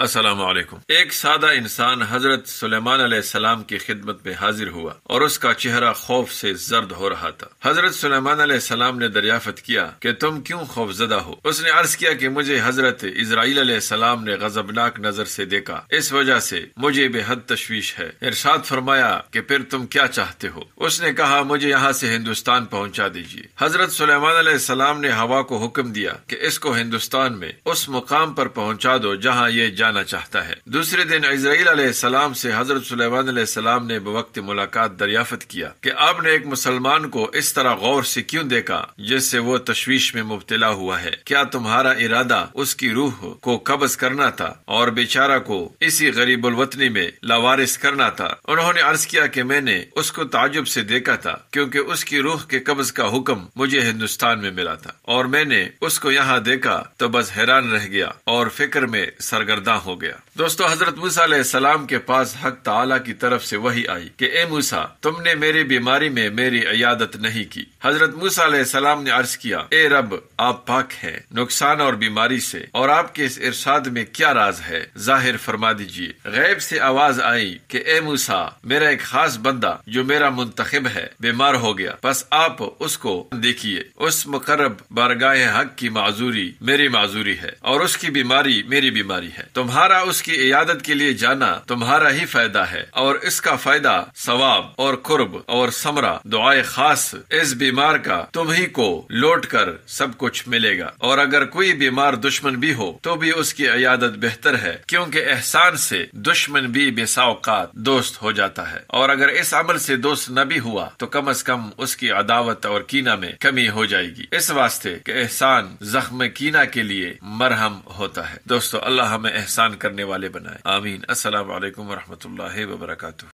असलकुम एक सादा इंसान हजरत सलेमान सलाम की खिदमत में हाजिर हुआ और उसका चेहरा खौफ से जर्द हो रहा था हजरत सुलेमान सलाम ने दरियाफत किया कि तुम क्यों खौफजदा हो उसने अर्ज किया कि मुझे हजरत इसराइल सलाम ने गजबनाक नजर से देखा इस वजह से मुझे बेहद तश्वीश है इरशाद फरमाया कि फिर तुम क्या चाहते हो उसने कहा मुझे यहाँ से हिंदुस्तान पहुँचा दीजिए हजरत सुलेमान सलाम ने हवा को हुक्म दिया कि इसको हिंदुस्तान में उस मुकाम पर पहुँचा दो जहाँ ये जाना चाहता है दूसरे दिन इसराइल सलाम ऐसी हजरत सुलेमान सलाम ने बवक्त मुलाकात दरियाफत किया कि आपने एक मुसलमान को इस तरह गौर से क्यों देखा जिससे वो तशवीश में मुबतला हुआ है क्या तुम्हारा इरादा उसकी रूह को कब्ज करना था और बेचारा को इसी गरीब उलवतनी में लावारिस करना था उन्होंने अर्ज किया कि मैंने उसको ताजुब से देखा था क्योंकि उसकी रूह के कब्ज का हुक्म मुझे हिंदुस्तान में मिला था और मैंने उसको यहाँ देखा तो बस हैरान रह गया और फिक्र में सरगर्दा गुनाह हो गया दोस्तों हजरत मूसा सलाम के पास हक ताला की तरफ से वही आई कि ए मूसा तुमने मेरी बीमारी में मेरी अयादत नहीं की हजरत मूसा सलाम ने अर्ज किया ए रब आप पाक हैं नुकसान और बीमारी से और आपके इस इरशाद में क्या राज है जाहिर फरमा दीजिए गैब से आवाज आई कि ए मूसा मेरा एक खास बंदा जो मेरा मुंतखब है बीमार हो गया बस आप उसको देखिए उस मकरब बारगाह हक की माजूरी मेरी माजूरी है और उसकी बीमारी मेरी बीमारी है तो तुम्हारा उसकी इयादत के लिए जाना तुम्हारा ही फायदा है और इसका फायदा सवाब और कुर्ब और समरा दुआए खास इस बीमार का तुम ही को लौट कर सब कुछ मिलेगा और अगर कोई बीमार दुश्मन भी हो तो भी उसकी इयादत बेहतर है क्योंकि एहसान से दुश्मन भी बेसाओकात दोस्त हो जाता है और अगर इस अमल से दोस्त न भी हुआ तो कम अज कम उसकी अदावत और कीना में कमी हो जाएगी इस वास्ते एहसान जख्म कीना के लिए मरहम होता है दोस्तों अल्लाह हमें एहसान करने वाले बनाए आमीन असल वरहमल वरक